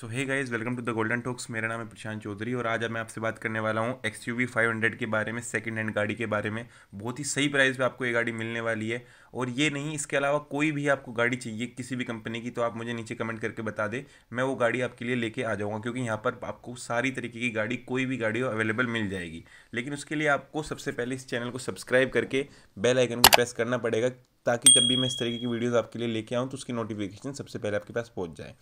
so hey guys welcome to the golden talks मेरा नाम है प्रशांत चौधरी और आज मैं आपसे बात करने वाला हूँ X U V five hundred के बारे में सेकेंड हैंड गाड़ी के बारे में बहुत ही सही प्राइस पे आपको ये गाड़ी मिलने वाली है और ये नहीं इसके अलावा कोई भी आपको गाड़ी चाहिए किसी भी कंपनी की तो आप मुझे नीचे कमेंट करके बता दें मैं वो गाड़ी आपके लिए लेके आ जाऊँगा क्योंकि यहाँ पर आपको सारी तरीके की गाड़ी कोई भी गाड़ी अवेलेबल मिल जाएगी लेकिन उसके लिए आपको सबसे पहले इस चैनल को सब्सक्राइब करके बेल आइकन को प्रेस करना पड़ेगा ताकि जब भी मैं इस तरीके की वीडियोज़ आपके लिए लेके आऊँ तो उसकी नोटिफिकेशन सबसे पहले आपके पास पहुँच जाए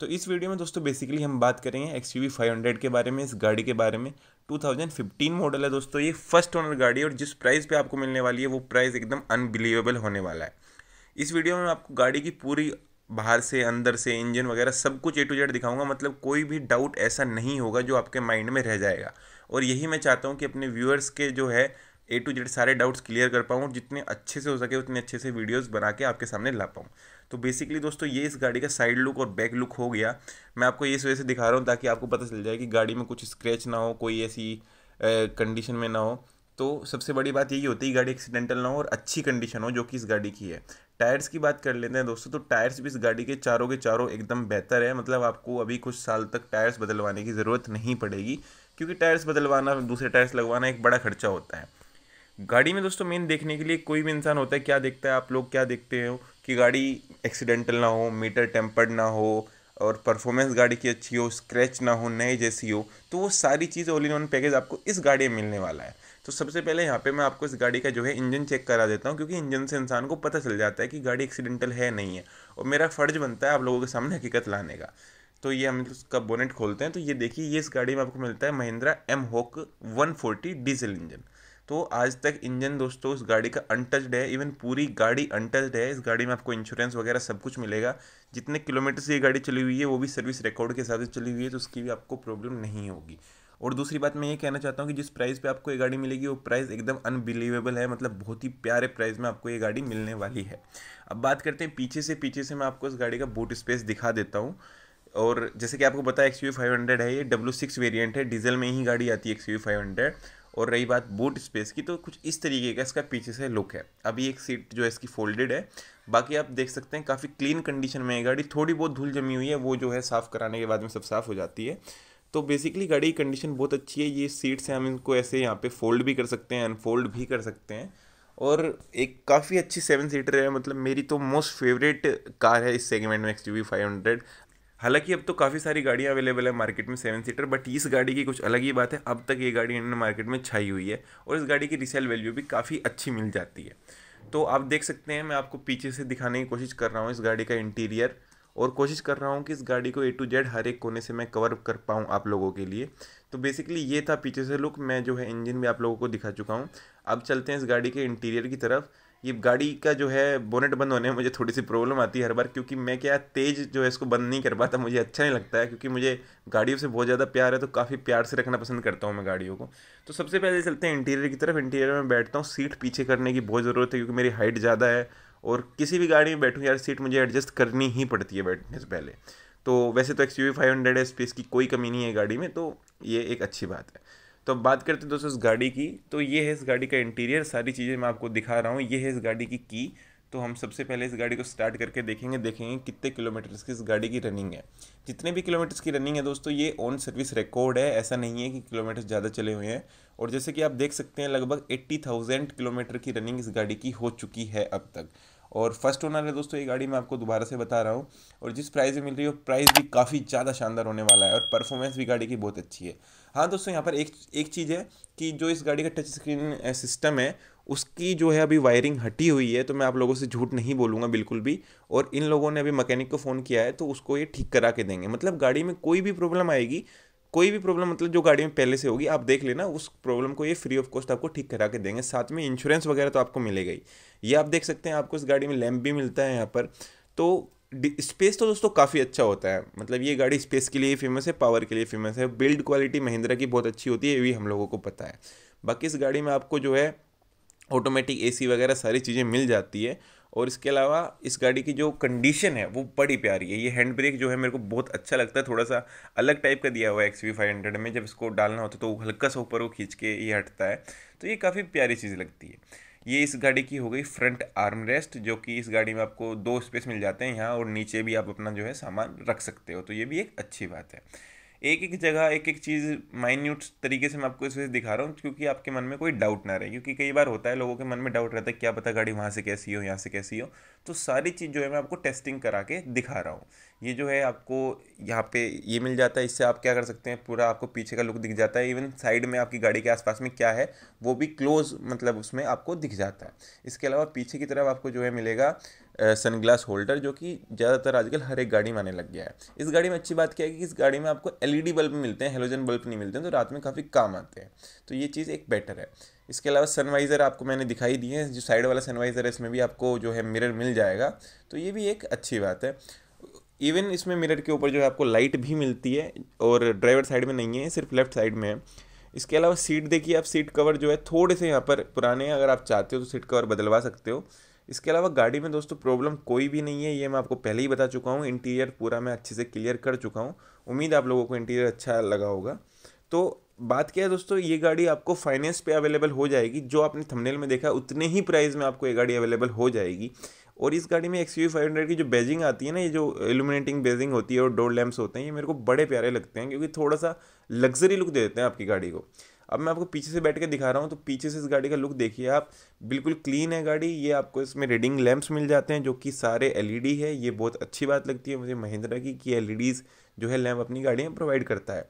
तो इस वीडियो में दोस्तों बेसिकली हम बात करेंगे एक्स यू फाइव हंड्रेड के बारे में इस गाड़ी के बारे में 2015 मॉडल है दोस्तों ये फर्स्ट ओनर गाड़ी है और जिस प्राइस पे आपको मिलने वाली है वो प्राइस एकदम अनबिलीवेबल होने वाला है इस वीडियो में आपको गाड़ी की पूरी बाहर से अंदर से इंजन वगैरह सब कुछ ए टू जेड दिखाऊंगा मतलब कोई भी डाउट ऐसा नहीं होगा जो आपके माइंड में रह जाएगा और यही मैं चाहता हूँ कि अपने व्यूअर्स के जो है ए टू जेड सारे डाउट्स क्लियर कर पाऊँ और जितने अच्छे से हो सके उतने अच्छे से वीडियोज़ बना के आपके सामने ला पाऊँ तो बेसिकली दोस्तों ये इस गाड़ी का साइड लुक और बैक लुक हो गया मैं आपको इस वजह से दिखा रहा हूँ ताकि आपको पता चल जाए कि गाड़ी में कुछ स्क्रैच ना हो कोई ऐसी कंडीशन में ना हो तो सबसे बड़ी बात यही होती है गाड़ी एक्सीडेंटल ना हो और अच्छी कंडीशन हो जो कि इस गाड़ी की है टायर्स की बात कर लेते हैं दोस्तों तो टायर्स भी इस गाड़ी के चारों के चारों एकदम बेहतर है मतलब आपको अभी कुछ साल तक टायर्स बदलवाने की ज़रूरत नहीं पड़ेगी क्योंकि टायर्स बदलवाना दूसरे टायर्स लगवाना एक बड़ा खर्चा होता है गाड़ी में दोस्तों मेन देखने के लिए कोई भी इंसान होता है क्या देखता है आप लोग क्या देखते हो कि गाड़ी एक्सीडेंटल ना हो मीटर टेम्पर्ड ना हो और परफॉर्मेंस गाड़ी की अच्छी हो स्क्रैच ना हो नए जैसी हो तो वो सारी चीज़ ऑल इन वन पैकेज आपको इस गाड़ी में मिलने वाला है तो सबसे पहले यहाँ पे मैं आपको इस गाड़ी का जो है इंजन चेक करा देता हूँ क्योंकि इंजन से इंसान को पता चल जाता है कि गाड़ी एक्सीडेंटल है नहीं है और मेरा फ़र्ज बनता है आप लोगों के सामने हकीकत लाने का तो ये हम उसका बोनेट खोलते हैं तो ये देखिए ये इस गाड़ी में आपको मिलता है Mahindra M hawk one diesel engine तो आज तक इंजन दोस्तों इस गाड़ी का अनटच्ड है इवन पूरी गाड़ी अनटच्ड है इस गाड़ी में आपको इंश्योरेंस वगैरह सब कुछ मिलेगा जितने किलोमीटर से ये गाड़ी चली हुई है वो भी सर्विस रिकॉर्ड के हिसाब से चली हुई है तो उसकी भी आपको प्रॉब्लम नहीं होगी और दूसरी बात मैं ये कहना चाहता हूँ कि जिस प्राइस पे आपको ये गाड़ी मिलेगी वो प्राइस एकदम अनबिलीवेबल है मतलब बहुत ही प्यारे प्राइस में आपको ये गाड़ी मिलने वाली है अब बात करते हैं पीछे से पीछे से मैं आपको इस गाड़ी का बूट स्पेस दिखा देता हूँ और जैसे कि आपको पता है एक्स यू फाइव हंड्रेड है ये डब्ल्यू सिक्स वेरियंट है डीजल में ही गाड़ी आती है एक्स फाइव हंड्रेड और रही बात बूट स्पेस की तो कुछ इस तरीके का इसका पीछे से लुक है अभी एक सीट जो है इसकी फोल्डेड है बाकी आप देख सकते हैं काफ़ी क्लीन कंडीशन में है गाड़ी थोड़ी बहुत धूल जमी हुई है वो जो है साफ़ कराने के बाद में सब साफ़ हो जाती है तो बेसिकली गाड़ी की कंडीशन बहुत अच्छी है ये सीट से हम इनको ऐसे यहाँ पे फोल्ड भी कर सकते हैं अनफोल्ड भी कर सकते हैं और एक काफ़ी अच्छी सेवन सीटर है मतलब मेरी तो मोस्ट फेवरेट कार है इस सेगमेंट में एक्स वी फाइव हंड्रेड हालांकि अब तो काफ़ी सारी गाड़ियाँ अवेलेबल है मार्केट में सेवन सीटर बट इस गाड़ी की कुछ अलग ही बात है अब तक ये गाड़ी इंडियन मार्केट में छाई हुई है और इस गाड़ी की रिसेल वैल्यू भी काफ़ी अच्छी मिल जाती है तो आप देख सकते हैं मैं आपको पीछे से दिखाने की कोशिश कर रहा हूँ इस गाड़ी का इंटीरियर और कोशिश कर रहा हूँ कि इस गाड़ी को ए टू जेड हर एक कोने से मैं कवर कर पाऊँ आप लोगों के लिए तो बेसिकली ये था पीछे से लुक मैं जो है इंजन भी आप लोगों को दिखा चुका हूँ अब चलते हैं इस गाड़ी के इंटीरियर की तरफ ये गाड़ी का जो है बोनेट बंद होने में मुझे थोड़ी सी प्रॉब्लम आती है हर बार क्योंकि मैं क्या तेज़ जो है इसको बंद नहीं कर पाता मुझे अच्छा नहीं लगता है क्योंकि मुझे गाड़ियों से बहुत ज़्यादा प्यार है तो काफ़ी प्यार से रखना पसंद करता हूँ मैं गाड़ियों को तो सबसे पहले चलते हैं इंटीरियर की तरफ इंटीरियर में बैठता हूँ सीट पीछे करने की बहुत ज़रूरत है क्योंकि मेरी हाइट ज़्यादा है और किसी भी गाड़ी में बैठूँ यार सीट मुझे एडजस्ट करनी ही पड़ती है बैठने से पहले तो वैसे तो X U V five hundred है स्पेस की कोई कमी नहीं है गाड़ी में तो ये एक अच्छी बात है तो अब बात करते हैं दोस्तों इस गाड़ी की तो ये है इस गाड़ी का इंटीरियर सारी चीज़ें मैं आपको दिखा रहा हूँ ये है इस गाड़ी की की तो हम सबसे पहले इस गाड़ी को स्टार्ट करके देखेंगे देखेंगे कितने किलोमीटर्स की इस गाड़ी की रनिंग है जितने भी किलोमीटर्स की रनिंग है दोस्तों ये ऑन सर्विस रिकॉर्ड है ऐसा नहीं है कि किलोमीटर ज़्यादा चले हुए हैं और जैसे कि आप देख सकते हैं लगभग एट्टी थाउजेंड किलोमीटर की रनिंग इस गाड़ी की हो चुकी है अब तक और फर्स्ट ओनर है दोस्तों ये गाड़ी मैं आपको दोबारा से बता रहा हूँ और जिस प्राइस में मिल रही है वो प्राइस भी काफ़ी ज़्यादा शानदार होने वाला है और परफॉर्मेंस भी गाड़ी की बहुत अच्छी है हाँ दोस्तों यहाँ पर एक एक चीज़ है कि जो इस गाड़ी का टच स्क्रीन सिस्टम है उसकी जो है अभी वायरिंग हटी हुई है तो मैं आप लोगों से झूठ नहीं बोलूँगा बिल्कुल भी और इन लोगों ने अभी मकैनिक को फ़ोन किया है तो उसको ये ठीक करा के देंगे मतलब गाड़ी में कोई भी प्रॉब्लम आएगी कोई भी प्रॉब्लम मतलब जो गाड़ी में पहले से होगी आप देख लेना उस प्रॉब्लम को ये फ्री ऑफ कॉस्ट आपको ठीक करा के देंगे साथ में इंश्योरेंस वगैरह तो आपको मिलेगा ही ये आप देख सकते हैं आपको इस गाड़ी में लैम्प भी मिलता है यहाँ पर तो स्पेस तो दोस्तों काफ़ी अच्छा होता है मतलब ये गाड़ी स्पेस के लिए फेमस है पावर के लिए फेमस है बिल्ड क्वालिटी महिंद्रा की बहुत अच्छी होती है ये भी हम लोगों को पता है बाकी इस गाड़ी में आपको जो है ऑटोमेटिक एसी वगैरह सारी चीज़ें मिल जाती है और इसके अलावा इस गाड़ी की जो कंडीशन है वो बड़ी प्यारी है ये हैंड ब्रेक जो है मेरे को बहुत अच्छा लगता है थोड़ा सा अलग टाइप का दिया हुआ है एक्स वी फाइव हंड्रेड में जब इसको डालना होता है तो हल्का सा ऊपर वो खींच के ये हटता है तो ये काफ़ी प्यारी चीज़ लगती है ये इस गाड़ी की हो गई फ्रंट आर्म रेस्ट जो कि इस गाड़ी में आपको दो स्पेस मिल जाते हैं यहाँ और नीचे भी आप अपना जो है सामान रख सकते हो तो ये भी एक अच्छी बात है एक एक जगह एक एक चीज़ माइन्यूट तरीके से मैं आपको इस वजह दिखा रहा हूँ क्योंकि आपके मन में कोई डाउट ना रहे क्योंकि कई बार होता है लोगों के मन में डाउट रहता है क्या पता गाड़ी वहाँ से कैसी हो यहाँ से कैसी हो तो सारी चीज़ जो है मैं आपको टेस्टिंग करा के दिखा रहा हूँ ये जो है आपको यहाँ पे ये मिल जाता है इससे आप क्या कर सकते हैं पूरा आपको पीछे का लुक दिख जाता है इवन साइड में आपकी गाड़ी के आसपास में क्या है वो भी क्लोज मतलब उसमें आपको दिख जाता है इसके अलावा पीछे की तरफ आपको जो है मिलेगा सन ग्लास होल्डर जो कि ज़्यादातर आजकल हर एक गाड़ी में आने लग गया है इस गाड़ी में अच्छी बात क्या है कि इस गाड़ी में आपको एल बल्ब e मिलते हैं हेलोजन बल्ब नहीं मिलते हैं तो रात में काफ़ी काम आते हैं तो ये चीज़ एक बेटर है इसके अलावा सनवाइज़र आपको मैंने दिखाई दिए हैं जो साइड वाला सनवाइज़र है इसमें भी आपको जो है मिरर मिल जाएगा तो ये भी एक अच्छी बात है इवन इसमें मिरर के ऊपर जो है आपको लाइट भी मिलती है और ड्राइवर साइड में नहीं है सिर्फ लेफ्ट साइड में है इसके अलावा सीट देखिए आप सीट कवर जो है थोड़े से यहाँ पर पुराने हैं अगर आप चाहते हो तो सीट कवर बदलवा सकते हो इसके अलावा गाड़ी में दोस्तों प्रॉब्लम कोई भी नहीं है ये मैं आपको पहले ही बता चुका हूँ इंटीरियर पूरा मैं अच्छे से क्लियर कर चुका हूँ उम्मीद आप लोगों को इंटीरियर अच्छा लगा होगा तो बात क्या है दोस्तों ये गाड़ी आपको फाइनेंस पे अवेलेबल हो जाएगी जो आपने थंबनेल में देखा उतने ही प्राइस में आपको ये गाड़ी अवेलेबल हो जाएगी और इस गाड़ी में एक्स यू फाइव हंड्रेड की जो बेजिंग आती है ना ये जो एलुमिनेटिंग बेजिंग होती है और डोर लैम्प्स होते हैं ये मेरे को बड़े प्यारे लगते हैं क्योंकि थोड़ा सा लग्जरी लुक दे देते हैं आपकी गाड़ी को अब मैं आपको पीछे से बैठ के दिखा रहा हूँ तो पीछे से इस गाड़ी का लुक देखिए आप बिल्कुल क्लीन है गाड़ी ये आपको इसमें रीडिंग लैंप्स मिल जाते हैं जो कि सारे एल है ये बहुत अच्छी बात लगती है मुझे महिंद्रा की कि एल जो है लैम्प अपनी गाड़ियाँ प्रोवाइड करता है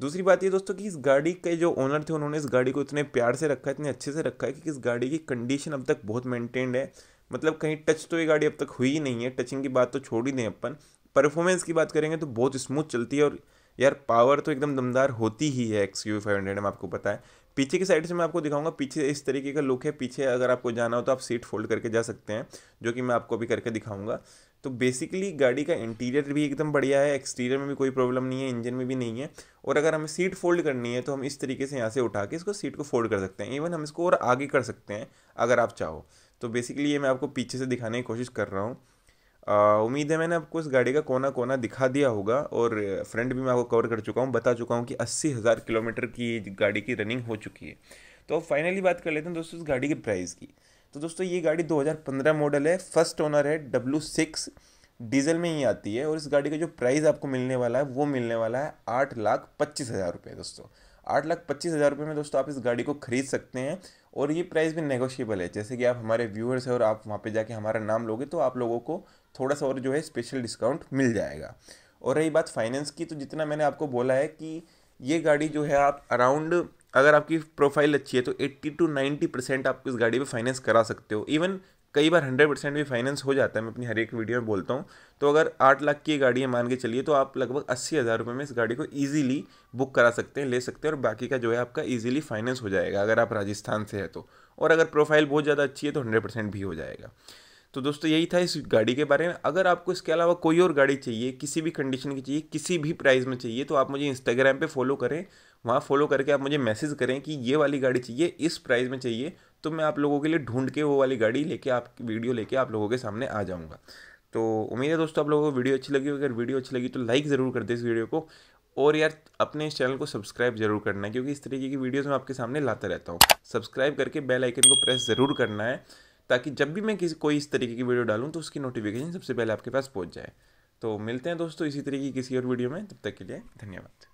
दूसरी बात ये दोस्तों कि इस गाड़ी के जो ओनर थे उन्होंने इस गाड़ी को इतने प्यार से रखा है इतने अच्छे से रखा है कि इस गाड़ी की कंडीशन अब तक बहुत मेंटेन्ड है मतलब कहीं टच तो ये गाड़ी अब तक हुई ही नहीं है टचिंग की बात तो छोड़ ही दें अपन परफॉर्मेंस की बात करेंगे तो बहुत स्मूथ चलती है और यार पावर तो एकदम दमदार होती ही है एक्स यू फाइव हंड्रेड में आपको पता है पीछे की साइड से मैं आपको दिखाऊंगा पीछे इस तरीके का लुक है पीछे अगर आपको जाना हो तो आप सीट फोल्ड करके जा सकते हैं जो कि मैं आपको अभी करके दिखाऊंगा तो बेसिकली गाड़ी का इंटीरियर भी एकदम बढ़िया है एक्सटीरियर में भी कोई प्रॉब्लम नहीं है इंजन में भी नहीं है और अगर हमें सीट फोल्ड करनी है तो हम इस तरीके से यहाँ से उठा के इसको सीट को फोल्ड कर सकते हैं इवन हम इसको और आगे कर सकते हैं अगर आप चाहो तो बेसिकली ये मैं आपको पीछे से दिखाने की कोशिश कर रहा हूँ उम्मीद है मैंने आपको इस गाड़ी का कोना कोना दिखा दिया होगा और फ्रंट भी मैं आपको कवर कर चुका हूँ बता चुका हूँ कि अस्सी हज़ार किलोमीटर की गाड़ी की रनिंग हो चुकी है तो फाइनली बात कर लेते हैं दोस्तों इस गाड़ी की प्राइस की तो दोस्तों ये गाड़ी 2015 मॉडल है फर्स्ट ओनर है डब्ल्यू सिक्स डीजल में ही आती है और इस गाड़ी का जो प्राइस आपको मिलने वाला है वो मिलने वाला है आठ लाख पच्चीस हज़ार रुपये दोस्तों आठ लाख पच्चीस हज़ार रुपये में दोस्तों आप इस गाड़ी को खरीद सकते हैं और ये प्राइस भी नेगोशिएबल है जैसे कि आप हमारे व्यूअर्स हैं और आप वहाँ पे जाके हमारा नाम लोगे तो आप लोगों को थोड़ा सा और जो है स्पेशल डिस्काउंट मिल जाएगा और रही बात फाइनेंस की तो जितना मैंने आपको बोला है कि ये गाड़ी जो है आप अराउंड अगर आपकी प्रोफाइल अच्छी है तो 80 टू 90 परसेंट आप इस गाड़ी पे फाइनेंस करा सकते हो इवन कई बार हंड्रेड परसेंट भी फाइनेंस हो जाता है मैं अपनी हर एक वीडियो में बोलता हूँ तो अगर आठ लाख की गाड़ी है मान के चलिए तो आप लगभग अस्सी हज़ार रुपये में इस गाड़ी को ईजिली बुक करा सकते हैं ले सकते हैं और बाकी का जो है आपका ईजिली फाइनेंस हो जाएगा अगर आप राजस्थान से है तो और अगर प्रोफाइल बहुत ज़्यादा अच्छी है तो हंड्रेड परसेंट भी हो जाएगा तो दोस्तों यही था इस गाड़ी के बारे में अगर आपको इसके अलावा कोई और गाड़ी चाहिए किसी भी कंडीशन की चाहिए किसी भी प्राइस में चाहिए तो आप मुझे इंस्टाग्राम पे फॉलो करें वहाँ फॉलो करके आप मुझे मैसेज करें कि ये वाली गाड़ी चाहिए इस प्राइस में चाहिए तो मैं आप लोगों के लिए ढूंढ के वो वाली गाड़ी लेके आप वीडियो लेके आप लोगों के सामने आ जाऊँगा तो उम्मीद है दोस्तों आप लोगों को वीडियो अच्छी लगी अगर वीडियो अच्छी लगी तो लाइक ज़रूर कर दे इस वीडियो को और यार अपने इस चैनल को सब्सक्राइब जरूर करना है क्योंकि इस तरीके की वीडियोस मैं आपके सामने लाता रहता हूँ सब्सक्राइब करके बेल आइकन को प्रेस ज़रूर करना है ताकि जब भी मैं किसी कोई इस तरीके की वीडियो डालूँ तो उसकी नोटिफिकेशन सबसे पहले आपके पास पहुँच जाए तो मिलते हैं दोस्तों इसी तरीके की किसी और वीडियो में तब तक के लिए धन्यवाद